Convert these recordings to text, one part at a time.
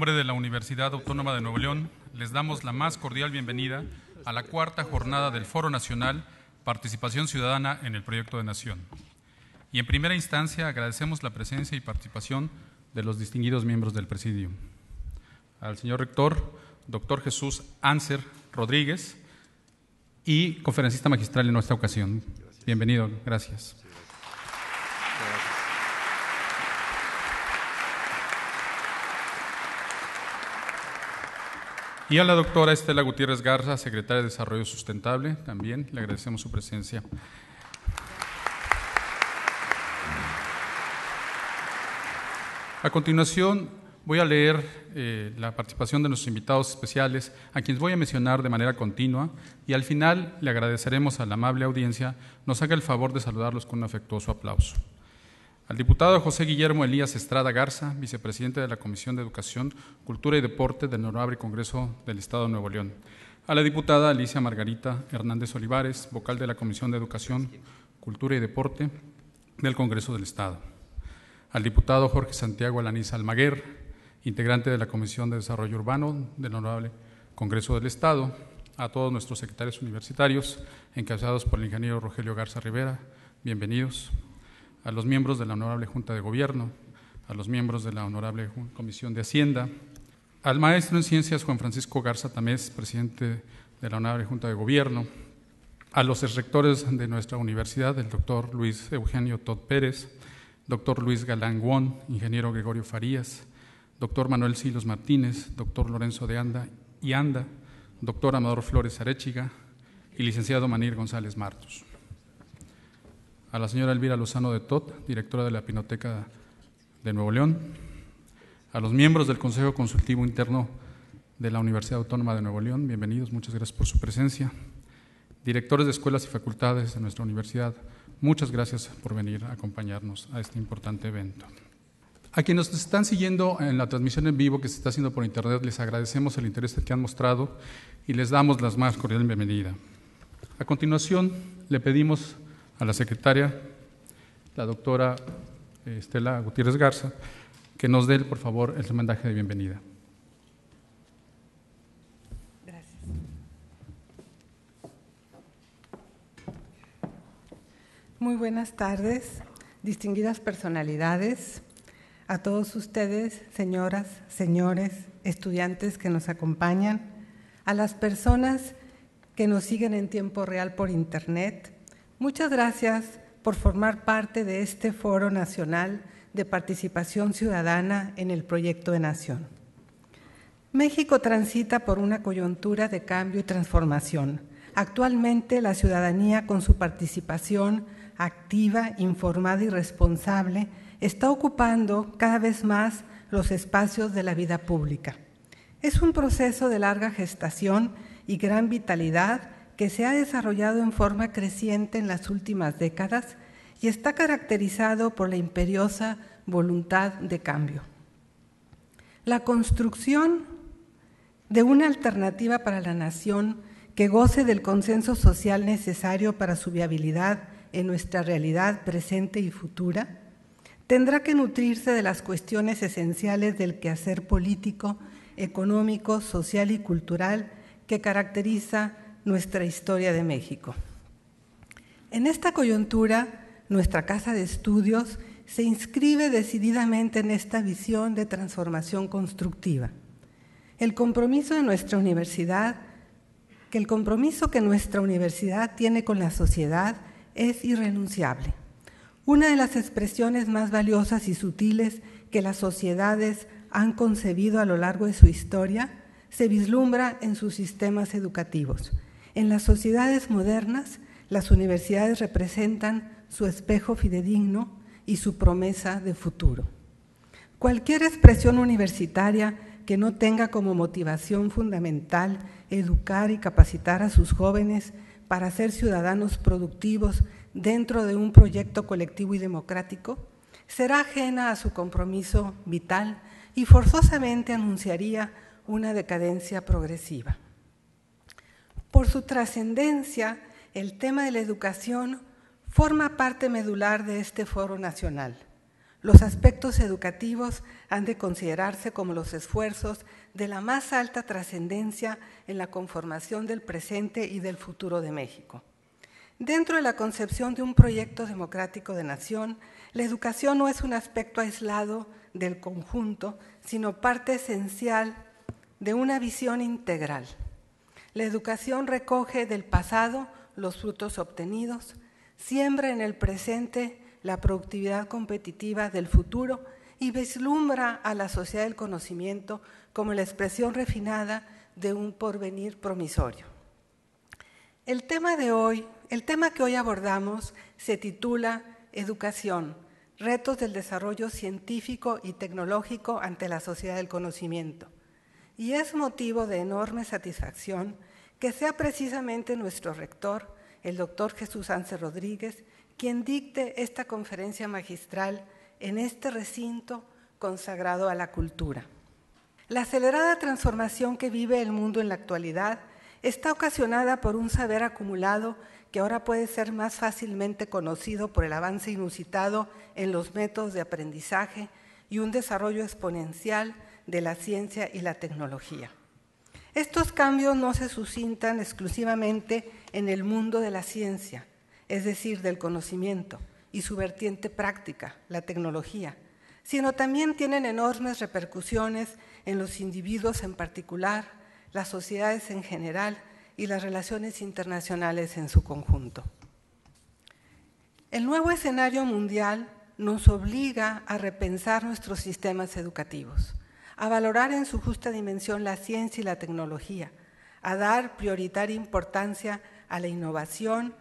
nombre de la Universidad Autónoma de Nuevo León, les damos la más cordial bienvenida a la cuarta jornada del Foro Nacional Participación Ciudadana en el Proyecto de Nación. Y en primera instancia agradecemos la presencia y participación de los distinguidos miembros del presidio. Al señor rector, doctor Jesús Anser Rodríguez, y conferencista magistral en nuestra ocasión. Bienvenido, gracias. Y a la doctora Estela Gutiérrez Garza, secretaria de Desarrollo Sustentable, también le agradecemos su presencia. A continuación, voy a leer eh, la participación de nuestros invitados especiales, a quienes voy a mencionar de manera continua, y al final le agradeceremos a la amable audiencia nos haga el favor de saludarlos con un afectuoso aplauso. Al diputado José Guillermo Elías Estrada Garza, vicepresidente de la Comisión de Educación, Cultura y Deporte del Honorable Congreso del Estado de Nuevo León. A la diputada Alicia Margarita Hernández Olivares, vocal de la Comisión de Educación, Cultura y Deporte del Congreso del Estado. Al diputado Jorge Santiago Alaniz Almaguer, integrante de la Comisión de Desarrollo Urbano del Honorable Congreso del Estado. A todos nuestros secretarios universitarios, encabezados por el ingeniero Rogelio Garza Rivera, bienvenidos a los miembros de la Honorable Junta de Gobierno, a los miembros de la Honorable Comisión de Hacienda, al maestro en Ciencias Juan Francisco Garza Tamés, presidente de la Honorable Junta de Gobierno, a los rectores de nuestra universidad, el doctor Luis Eugenio Todd Pérez, doctor Luis Galán Guón, ingeniero Gregorio Farías, doctor Manuel Silos Martínez, doctor Lorenzo de Anda y Anda, doctor Amador Flores Arechiga y licenciado Manir González Martos a la señora Elvira Lozano de Tot, directora de la Pinoteca de Nuevo León, a los miembros del Consejo Consultivo Interno de la Universidad Autónoma de Nuevo León, bienvenidos, muchas gracias por su presencia, directores de escuelas y facultades de nuestra universidad, muchas gracias por venir a acompañarnos a este importante evento. A quienes nos están siguiendo en la transmisión en vivo que se está haciendo por internet, les agradecemos el interés que han mostrado y les damos las más cordiales bienvenidas. A continuación, le pedimos a la secretaria, la doctora eh, Estela Gutiérrez Garza, que nos dé, por favor, el mandaje de bienvenida. Gracias. Muy buenas tardes, distinguidas personalidades, a todos ustedes, señoras, señores, estudiantes que nos acompañan, a las personas que nos siguen en tiempo real por Internet, Muchas gracias por formar parte de este Foro Nacional de Participación Ciudadana en el Proyecto de Nación. México transita por una coyuntura de cambio y transformación. Actualmente la ciudadanía con su participación activa, informada y responsable está ocupando cada vez más los espacios de la vida pública. Es un proceso de larga gestación y gran vitalidad que se ha desarrollado en forma creciente en las últimas décadas y está caracterizado por la imperiosa voluntad de cambio. La construcción de una alternativa para la nación que goce del consenso social necesario para su viabilidad en nuestra realidad presente y futura, tendrá que nutrirse de las cuestiones esenciales del quehacer político, económico, social y cultural que caracteriza nuestra historia de México. En esta coyuntura, nuestra casa de estudios se inscribe decididamente en esta visión de transformación constructiva. El compromiso de nuestra universidad, que el compromiso que nuestra universidad tiene con la sociedad es irrenunciable. Una de las expresiones más valiosas y sutiles que las sociedades han concebido a lo largo de su historia se vislumbra en sus sistemas educativos. En las sociedades modernas, las universidades representan su espejo fidedigno y su promesa de futuro. Cualquier expresión universitaria que no tenga como motivación fundamental educar y capacitar a sus jóvenes para ser ciudadanos productivos dentro de un proyecto colectivo y democrático, será ajena a su compromiso vital y forzosamente anunciaría una decadencia progresiva. Por su trascendencia, el tema de la educación forma parte medular de este foro nacional. Los aspectos educativos han de considerarse como los esfuerzos de la más alta trascendencia en la conformación del presente y del futuro de México. Dentro de la concepción de un proyecto democrático de nación, la educación no es un aspecto aislado del conjunto, sino parte esencial de una visión integral. La educación recoge del pasado los frutos obtenidos, siembra en el presente la productividad competitiva del futuro y vislumbra a la sociedad del conocimiento como la expresión refinada de un porvenir promisorio. El tema el tema que hoy abordamos se titula Educación, retos del desarrollo científico y tecnológico ante la sociedad del conocimiento y es motivo de enorme satisfacción que sea precisamente nuestro rector, el doctor Jesús Anse Rodríguez, quien dicte esta conferencia magistral en este recinto consagrado a la cultura. La acelerada transformación que vive el mundo en la actualidad está ocasionada por un saber acumulado que ahora puede ser más fácilmente conocido por el avance inusitado en los métodos de aprendizaje y un desarrollo exponencial de la ciencia y la tecnología. Estos cambios no se suscitan exclusivamente en el mundo de la ciencia, es decir, del conocimiento y su vertiente práctica, la tecnología, sino también tienen enormes repercusiones en los individuos en particular, las sociedades en general y las relaciones internacionales en su conjunto. El nuevo escenario mundial nos obliga a repensar nuestros sistemas educativos a valorar en su justa dimensión la ciencia y la tecnología, a dar prioritaria importancia a la innovación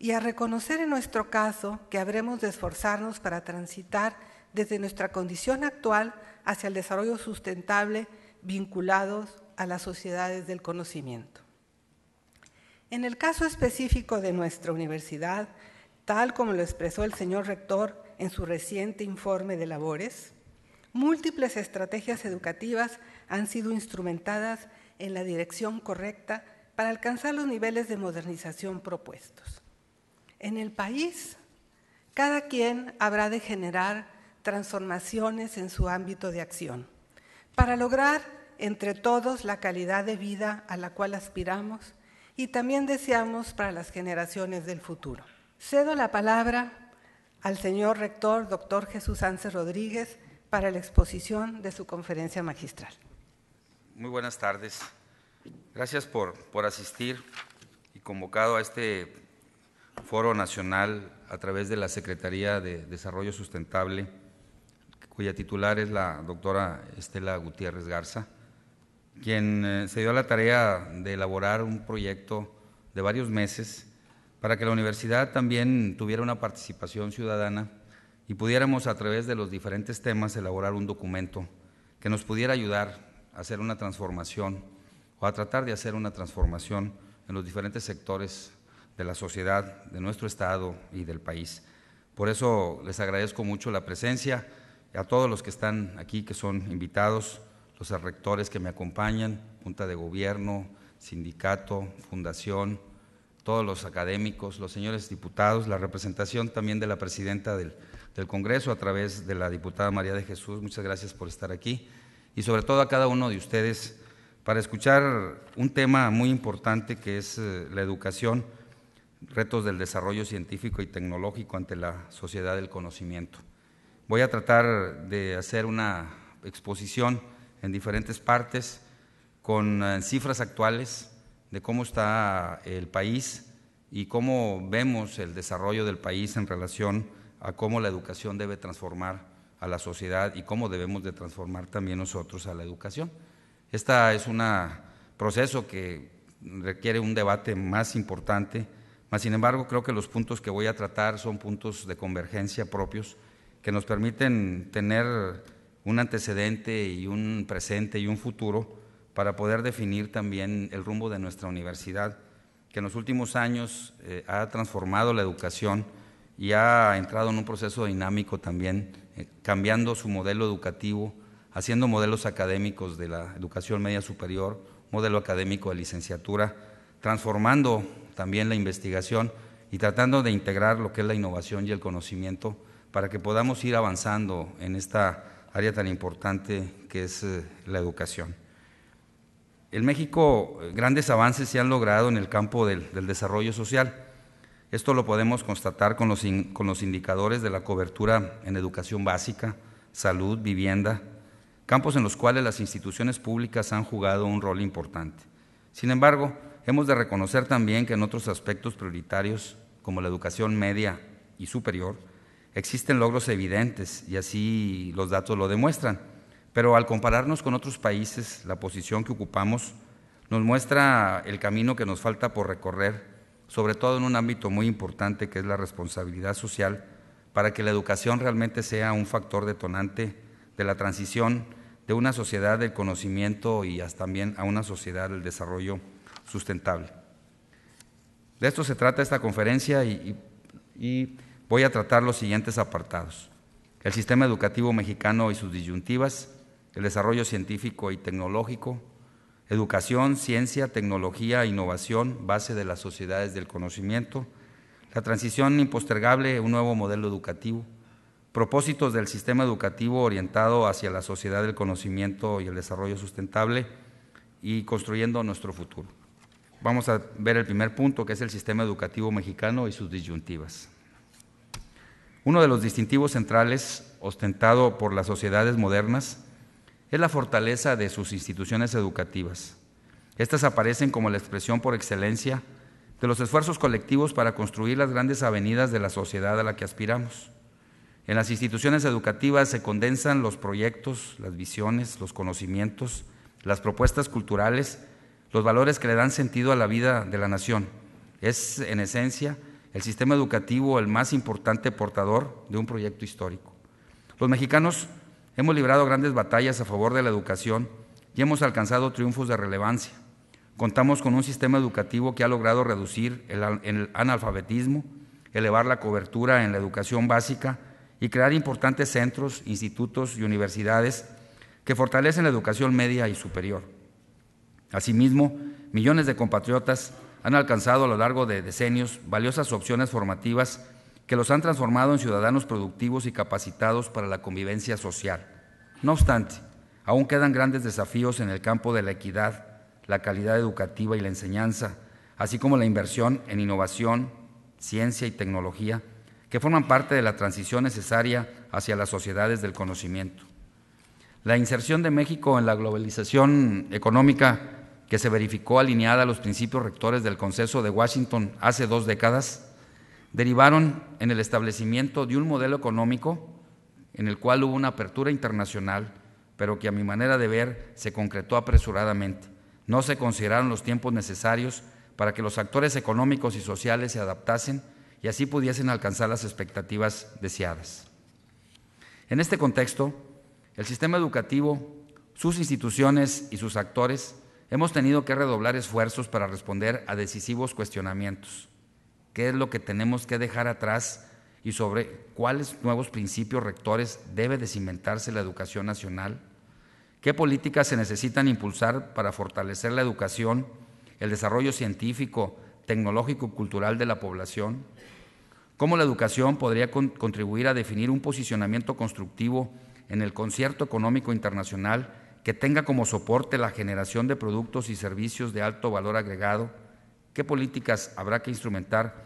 y a reconocer en nuestro caso que habremos de esforzarnos para transitar desde nuestra condición actual hacia el desarrollo sustentable vinculados a las sociedades del conocimiento. En el caso específico de nuestra universidad, tal como lo expresó el señor rector en su reciente informe de labores, múltiples estrategias educativas han sido instrumentadas en la dirección correcta para alcanzar los niveles de modernización propuestos. En el país, cada quien habrá de generar transformaciones en su ámbito de acción para lograr entre todos la calidad de vida a la cual aspiramos y también deseamos para las generaciones del futuro. Cedo la palabra al señor rector, doctor Jesús Sánchez Rodríguez, para la exposición de su conferencia magistral. Muy buenas tardes. Gracias por, asistir y convocado a este foro nacional a través de la Secretaría de Desarrollo Sustentable, cuya titular es la doctora Estela Gutiérrez Garza, quien eh, se dio la tarea de elaborar un proyecto de varios meses para que la universidad también tuviera una participación ciudadana y pudiéramos a través de los diferentes temas elaborar un documento que nos pudiera ayudar a hacer una transformación o a tratar de hacer una transformación en los diferentes sectores de la sociedad, de nuestro Estado y del país. Por eso les agradezco mucho la presencia a todos los que están aquí, que son invitados, los rectores que me acompañan, Junta de Gobierno, Sindicato, Fundación, todos los académicos, los señores diputados, la representación también de la presidenta del, Congreso a través de la diputada María de Jesús. Muchas gracias por estar aquí y sobre todo a cada uno de ustedes para escuchar un tema muy importante que es eh, la educación, retos del desarrollo científico y tecnológico ante la sociedad del conocimiento. Voy a tratar de hacer una exposición en diferentes partes con eh, cifras actuales, de cómo está el país y cómo vemos el desarrollo del país en relación a cómo la educación debe transformar a la sociedad y cómo debemos de transformar también nosotros a la educación. Este es un proceso que requiere un debate más importante, mas sin embargo creo que los puntos que voy a tratar son puntos de convergencia propios que nos permiten tener un antecedente y un presente y un futuro para poder definir también el rumbo de nuestra universidad, que en los últimos años eh, ha transformado la educación y ha entrado en un proceso dinámico también, eh, cambiando su modelo educativo, haciendo modelos académicos de la educación media superior, modelo académico de licenciatura, transformando también la investigación y tratando de integrar lo que es la innovación y el conocimiento para que podamos ir avanzando en esta área tan importante que es eh, la educación. En México eh, grandes avances se han logrado en el campo del, desarrollo social. Esto lo podemos constatar con los, con los indicadores de la cobertura en educación básica, salud, vivienda, campos en los cuales las instituciones públicas han jugado un rol importante. Sin embargo, hemos de reconocer también que en otros aspectos prioritarios, como la educación media y superior, existen logros evidentes y así los datos lo demuestran. Pero al compararnos con otros países, la posición que ocupamos nos muestra el camino que nos falta por recorrer, sobre todo en un ámbito muy importante que es la responsabilidad social, para que la educación realmente sea un factor detonante de la transición de una sociedad del conocimiento y hasta también a una sociedad del desarrollo sustentable. De esto se trata esta conferencia y, y voy a tratar los siguientes apartados. El sistema educativo mexicano y sus disyuntivas, el desarrollo científico y tecnológico, educación, ciencia, tecnología, innovación, base de las sociedades del conocimiento, la transición impostergable, un nuevo modelo educativo, propósitos del sistema educativo orientado hacia la sociedad del conocimiento y el desarrollo sustentable y construyendo nuestro futuro. Vamos a ver el primer punto, que es el sistema educativo mexicano y sus disyuntivas. Uno de los distintivos centrales ostentado por las sociedades modernas es la fortaleza de sus instituciones educativas. Estas aparecen como la expresión por excelencia de los esfuerzos colectivos para construir las grandes avenidas de la sociedad a la que aspiramos. En las instituciones educativas se condensan los proyectos, las visiones, los conocimientos, las propuestas culturales, los valores que le dan sentido a la vida de la nación. Es, en esencia, el sistema educativo el más importante portador de un proyecto histórico. Los mexicanos Hemos librado grandes batallas a favor de la educación y hemos alcanzado triunfos de relevancia. Contamos con un sistema educativo que ha logrado reducir el, analfabetismo, elevar la cobertura en la educación básica y crear importantes centros, institutos y universidades que fortalecen la educación media y superior. Asimismo, millones de compatriotas han alcanzado a lo largo de decenios valiosas opciones formativas que los han transformado en ciudadanos productivos y capacitados para la convivencia social. No obstante, aún quedan grandes desafíos en el campo de la equidad, la calidad educativa y la enseñanza, así como la inversión en innovación, ciencia y tecnología, que forman parte de la transición necesaria hacia las sociedades del conocimiento. La inserción de México en la globalización económica que se verificó alineada a los principios rectores del Consenso de Washington hace dos décadas, derivaron en el establecimiento de un modelo económico en el cual hubo una apertura internacional, pero que a mi manera de ver se concretó apresuradamente. No se consideraron los tiempos necesarios para que los actores económicos y sociales se adaptasen y así pudiesen alcanzar las expectativas deseadas. En este contexto, el sistema educativo, sus instituciones y sus actores hemos tenido que redoblar esfuerzos para responder a decisivos cuestionamientos qué es lo que tenemos que dejar atrás y sobre cuáles nuevos principios rectores debe desinventarse la educación nacional, qué políticas se necesitan impulsar para fortalecer la educación, el desarrollo científico, tecnológico y cultural de la población, cómo la educación podría contribuir a definir un posicionamiento constructivo en el concierto económico internacional que tenga como soporte la generación de productos y servicios de alto valor agregado, qué políticas habrá que instrumentar